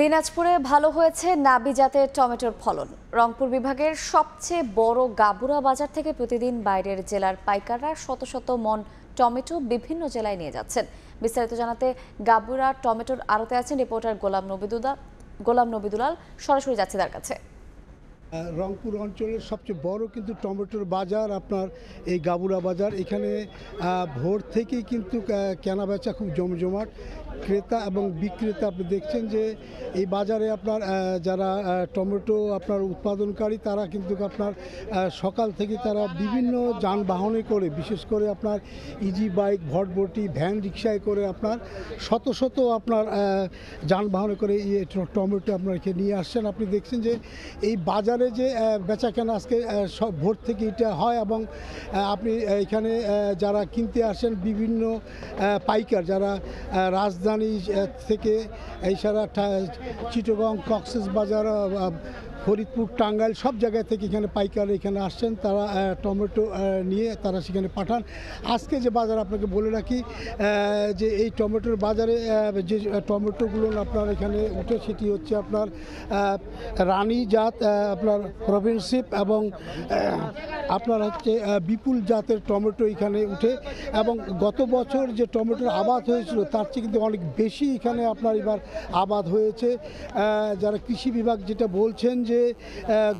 দিনাজপুরে ভালো হয়েছে নাবি জাতের টমেটোর ফলন রংপুর বিভাগের সবচেয়ে বড় গাবুরা বাজার থেকে প্রতিদিন বাইরের জেলার পাইকাররা শত শত মন টমেটো বিভিন্ন জেলায় নিয়ে যাচ্ছেন বিস্তারিত জানাতে গাবুরা টমেটোর আড়তে আছেন রিপোর্টার গোলাম নবিদুদা গোলাম নবিদুলাল সরাসরি যাচ্ছে তার কাছে রংপুর অঞ্চলের সবচেয়ে বড় কিন্তু টমেটোর বাজার আপনার এই গাবুরা বাজার এখানে ভোর থেকেই কিন্তু কেনা বেচা খুব জমজমাট ক্রেতা এবং বিক্রেতা আপনি দেখছেন যে এই বাজারে আপনার যারা টমেটো আপনার উৎপাদনকারী তারা কিন্তু আপনার সকাল থেকে তারা বিভিন্ন যানবাহনে করে বিশেষ করে আপনার ইজি বাইক ভটবটি ভ্যান রিক্সায় করে আপনার শত শত আপনার যানবাহনে করে টমেটো আপনার নিয়ে আসছেন আপনি দেখছেন যে এই বাজার বাজারে যে বেচা কেনা আজকে সব ভোর থেকে এটা হয় এবং আপনি এখানে যারা কিনতে আসেন বিভিন্ন পাইকার যারা রাজধানী থেকে এই সারা চিটগং কক্সেস বাজার ফরিদপুর টাঙ্গাইল সব জায়গা থেকে এখানে পাইকার এখানে আসছেন তারা টমেটো নিয়ে তারা সেখানে পাঠান আজকে যে বাজার আপনাকে বলে রাখি যে এই টমেটোর বাজারে যে টমেটোগুলো আপনার এখানে উঠে সেটি হচ্ছে আপনার রানী জাত আপনার প্রভিনশিপ এবং আপনার হচ্ছে বিপুল জাতের টমেটো এখানে উঠে এবং গত বছর যে টমেটোর আবাদ হয়েছিল তার চেয়ে কিন্তু অনেক বেশি এখানে আপনার এবার আবাদ হয়েছে যারা কৃষি বিভাগ যেটা বলছেন যে যে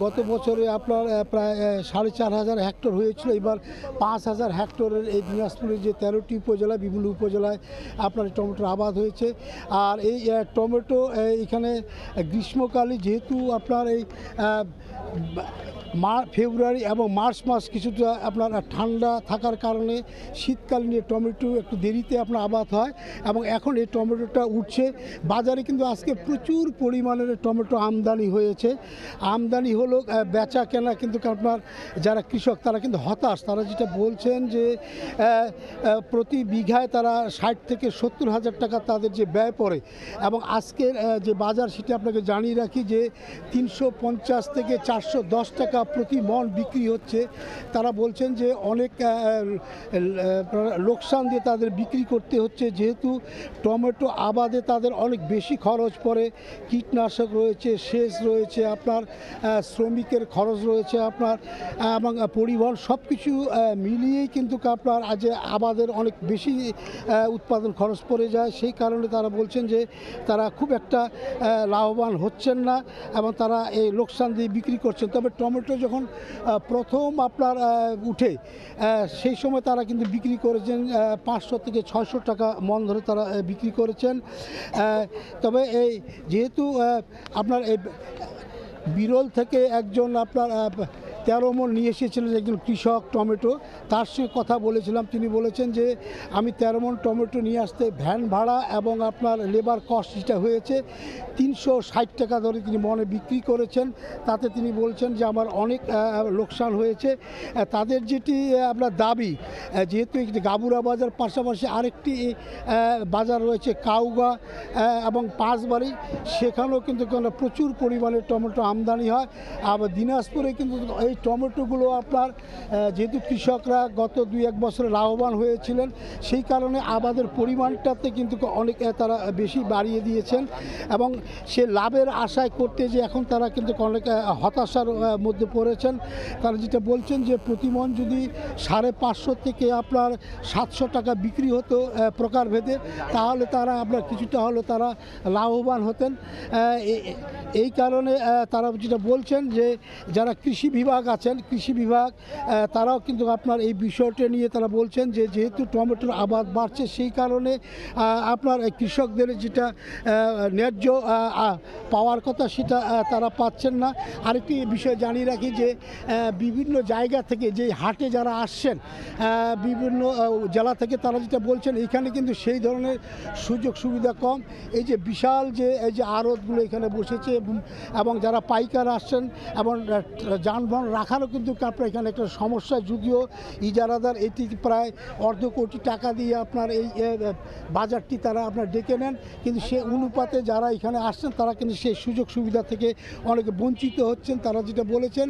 গত বছরে আপনার প্রায় সাড়ে চার হাজার হেক্টর হয়েছিল এবার পাঁচ হাজার হেক্টরের এই দিনাজপুরের যে তেরোটি উপজেলা বিভিন্ন উপজেলায় আপনার টমেটোর আবাদ হয়েছে আর এই টমেটো এখানে গ্রীষ্মকালে যেহেতু আপনার এই ফেব্রুয়ারি এবং মার্চ মাস কিছুটা আপনার ঠান্ডা থাকার কারণে শীতকালীন টমেটো একটু দেরিতে আপনার আবাদ হয় এবং এখন এই টমেটোটা উঠছে বাজারে কিন্তু আজকে প্রচুর পরিমাণের টমেটো আমদানি হয়েছে আমদানি হলো বেচা কেনা কিন্তু আপনার যারা কৃষক তারা কিন্তু হতাশ তারা যেটা বলছেন যে প্রতি বিঘায় তারা ষাট থেকে সত্তর হাজার টাকা তাদের যে ব্যয় পড়ে এবং আজকের যে বাজার সেটা আপনাকে জানিয়ে রাখি যে তিনশো থেকে চারশো টাকা টাকা প্রতি মন বিক্রি হচ্ছে তারা বলছেন যে অনেক লোকসান দিয়ে তাদের বিক্রি করতে হচ্ছে যেহেতু টমেটো আবাদে তাদের অনেক বেশি খরচ পড়ে কীটনাশক রয়েছে সেচ রয়েছে আপনার শ্রমিকের খরচ রয়েছে আপনার এবং পরিবহন সব কিছু মিলিয়েই কিন্তু আপনার আজ আবাদের অনেক বেশি উৎপাদন খরচ পড়ে যায় সেই কারণে তারা বলছেন যে তারা খুব একটা লাভবান হচ্ছেন না এবং তারা এই লোকসান দিয়ে বিক্রি করছেন তবে টমেটো টমেটো যখন প্রথম আপনার উঠে সেই সময় তারা কিন্তু বিক্রি করেছেন পাঁচশো থেকে ছয়শো টাকা মন ধরে তারা বিক্রি করেছেন তবে এই যেহেতু আপনার এই বিরল থেকে একজন আপনার তেরো মন নিয়ে এসেছিলেন একজন কৃষক টমেটো তার সঙ্গে কথা বলেছিলাম তিনি বলেছেন যে আমি তেরো মন টমেটো নিয়ে আসতে ভ্যান ভাড়া এবং আপনার লেবার কস্ট যেটা হয়েছে তিনশো ষাট টাকা ধরে তিনি মনে বিক্রি করেছেন তাতে তিনি বলছেন যে আমার অনেক লোকসান হয়েছে তাদের যেটি আপনার দাবি যেহেতু একটি গাবুরা বাজার পাশাপাশি আরেকটি বাজার রয়েছে কাউগা এবং পাঁচবাড়ি সেখানেও কিন্তু প্রচুর পরিমাণে টমেটো আমদানি হয় আবার দিনাজপুরে কিন্তু এই টমেটোগুলো আপনার যেহেতু কৃষকরা গত দুই এক বছরে লাভবান হয়েছিলেন সেই কারণে আবাদের পরিমাণটাতে কিন্তু অনেক তারা বেশি বাড়িয়ে দিয়েছেন এবং সে লাভের আশায় করতে যে এখন তারা কিন্তু অনেক হতাশার মধ্যে পড়েছেন তারা যেটা বলছেন যে প্রতিমন যদি সাড়ে পাঁচশো থেকে আপনার সাতশো টাকা বিক্রি হতো প্রকারভেদে তাহলে তারা আপনার কিছুটা হলো তারা লাভবান হতেন এই কারণে তারা যেটা বলছেন যে যারা কৃষি বিভাগ আছেন কৃষি বিভাগ তারাও কিন্তু আপনার এই বিষয়টা নিয়ে তারা বলছেন যে যেহেতু টমেটোর আবাদ বাড়ছে সেই কারণে আপনার কৃষকদের যেটা ন্যায্য পাওয়ার কথা সেটা তারা পাচ্ছেন না আরেকটি বিষয় জানিয়ে রাখি যে বিভিন্ন জায়গা থেকে যে হাটে যারা আসছেন বিভিন্ন জেলা থেকে তারা যেটা বলছেন এখানে কিন্তু সেই ধরনের সুযোগ সুবিধা কম এই যে বিশাল যে এই যে আড়তগুলো এখানে বসেছে এবং যারা পাইকার আসছেন এবং যানবাহন রাখারও কিন্তু আপনার এখানে একটা সমস্যা যুগীয় ইজারাদার এটি প্রায় অর্ধ কোটি টাকা দিয়ে আপনার এই বাজারটি তারা আপনার ডেকে নেন কিন্তু সে অনুপাতে যারা এখানে আসছেন তারা কিন্তু সেই সুযোগ সুবিধা থেকে অনেকে বঞ্চিত হচ্ছেন তারা যেটা বলেছেন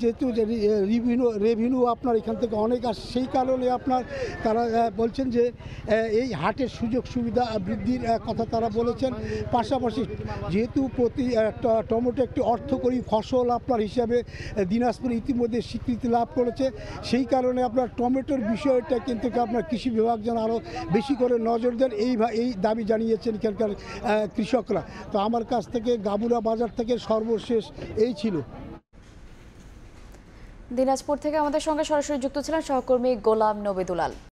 যেহেতু যে রেভিনিউ রেভিনিউ আপনার এখান থেকে অনেক আসে সেই কারণে আপনার তারা বলছেন যে এই হাটের সুযোগ সুবিধা বৃদ্ধির কথা তারা বলেছেন পাশাপাশি যেহেতু প্রতি একটা টমেটো একটি অর্থকরী ফসল আপনার হিসাবে দিনাজপুর ইতিমধ্যে স্বীকৃতি লাভ করেছে সেই কারণে আপনার টমেটোর বিষয়টা কিন্তু আপনার কৃষি বিভাগ যেন আরও বেশি করে নজর দেন এই এই দাবি জানিয়েছেন এখানকার কৃষকরা তো আমার কাছ থেকে গাবুরা বাজার থেকে সর্বশেষ এই ছিল দিনাজপুর থেকে আমাদের সঙ্গে সরাসরি যুক্ত ছিলেন সহকর্মী গোলাম নবেদুলাল